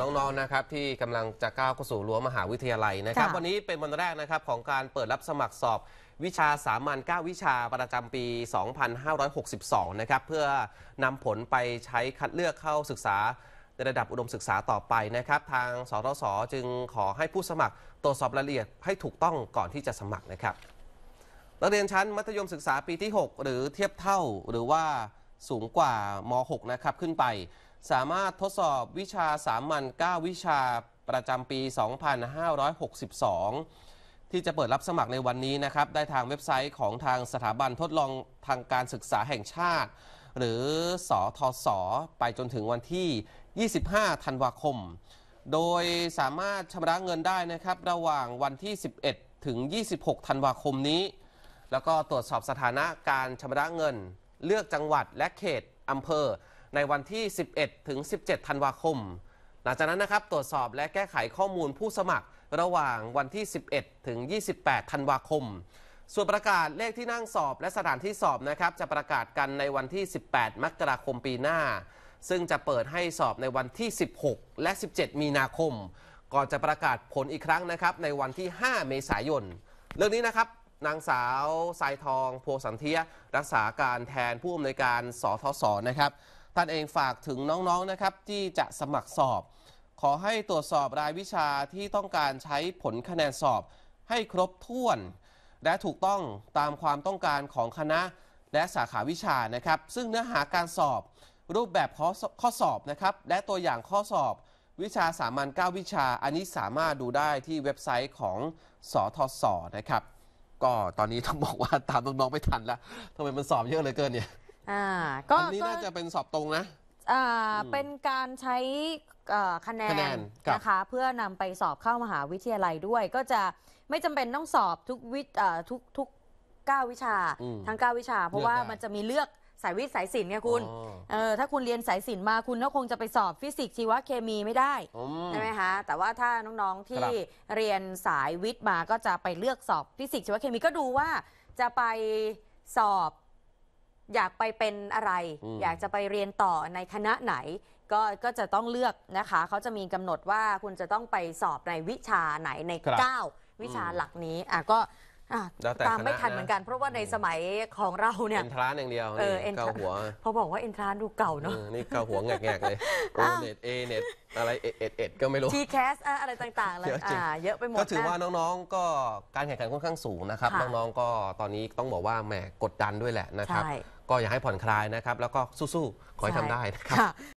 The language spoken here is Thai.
น้องๆนนะครับ ที่กำลังจะก้าวเข้าสู่รั้วมหาวิทยาลัยนะครับ วันนี้เป็นวันแรกนะครับ ของการเปิดรับสมัครสอบวิชาสามัญ9วิชาประจำปี 2562 นะครับ เพื่อนำผลไปใช้คัดเลือกเข้าศึกษาในระดับอุดมศึกษาต่อไปนะครับ ทางสทศจึงขอให้ผู้สมัคร ตรวจสอบรายละเอียดให้ถูกต้องก่อนที่จะสมัครนะครับนักเรียนชั้นมัธยมศึกษาปีที่ 6หรือเทียบเท่าหรือว่าสูงกว่าม .6 นะครับขึ้นไปสามารถทดสอบวิชาสามัญ9วิชาประจำปี 2562 ที่จะเปิดรับสมัครในวันนี้นะครับ ได้ทางเว็บไซต์ของทางสถาบันทดลองทางการศึกษาแห่งชาติ หรือสอทศไปจนถึงวันที่ 25 ธันวาคม โดยสามารถชำระเงินได้นะครับ ระหว่างวันที่ 11 ถึง 26 ธันวาคมนี้ แล้วก็ตรวจสอบสถานะการชำระเงินเลือกจังหวัดและเขตอำเภอในวันที่ 11 ถึง 17 ธันวาคม หลังจากนั้นนะครับตรวจสอบและแก้ไขข้อมูลผู้สมัครระหว่างวันที่ 11 ถึง 28 ธันวาคม ส่วนประกาศเลขที่นั่งสอบและสถานที่สอบนะครับ จะประกาศกันในวันที่ 18 มกราคมปีหน้า ซึ่งจะเปิดให้สอบในวันที่ 16 และ 17 มีนาคม ก่อนจะประกาศผลอีกครั้งนะครับในวันที่ 5 เมษายน เรื่องนี้นะครับ นางสาว สายทอง โพสันเทีย รักษาการแทนผู้อำนวยการสทศนะครับท่านเองฝากถึงน้องๆนะครับที่จะสมัครสอบ ขอให้ตรวจสอบรายวิชาที่ต้องการใช้ผลคะแนนสอบให้ครบถ้วน และถูกต้องตามความต้องการของคณะและสาขาวิชานะครับ ซึ่งเนื้อหาการสอบรูปแบบข้อสอบนะครับ และตัวอย่างข้อสอบวิชาสามัญ9วิชา อันนี้สามารถดูได้ที่เว็บไซต์ของสทศนะครับ ก็ตอนนี้ต้องบอกว่าตามน้องๆไม่ทันแล้วทำไมมันสอบเยอะเลยเกินเนี่ยอก็อันนี้น่าจะเป็นสอบตรงนะอ่าเป็นการใช้คะแนนนนนะคะเพื่อนำไปสอบเข้ามหาวิทยาลัยด้วย ก็จะไม่จำเป็นต้องสอบทุกวิทย์ทุกทุกเก้าวิชาทั้งเก้าวิชา เพราะว่ามันจะมีเลือกสายวิทย์สายศิลป์เนี่ยคุณอเออถ้าคุณเรียนสายศิลป์มาคุณก็คงจะไปสอบฟิสิกส์ชีวเคมีไม่ได้มใช่ไหมคะแต่ว่าถ้าน้องๆที่เรียนสายวิทย์มาก็จะไปเลือกสอบฟิสิกส์ชีวเคมีก็ดูว่า จะไปสอบอยากไปเป็นอะไร อยากจะไปเรียนต่อในคณะไหนก็ก็จะต้องเลือกนะคะ เขาจะมีกำหนดว่าคุณจะต้องไปสอบในวิชาไหนใน 9 วิชาหลักนี้ อ่ะก็ตามไม่ทันเหมือนกัน เพราะว่าในสมัยของเราเนี่ยเอ็นทรานอย่างเดียวเออเอ็นทราหัวพอบอกว่าเอ็นทรานดูเก่าเนาะนี่เก่าหัวแงกๆเลยเน็ตเอเน็ตอะไรเอ็ดเอ็ดเอ็ดก็ไม่รู้ทีแคสอะไรต่างๆเลยเยอะไปหมดก็ถือว่าน้องๆก็การแข่งขันค่อนข้างสูงนะครับน้องๆก็ตอนนี้ต้องบอกว่าแหม กดดันด้วยแหละนะครับก็อยากให้ผ่อนคลายนะครับ แล้วก็สู้ๆขอให้ทำได้นะครับ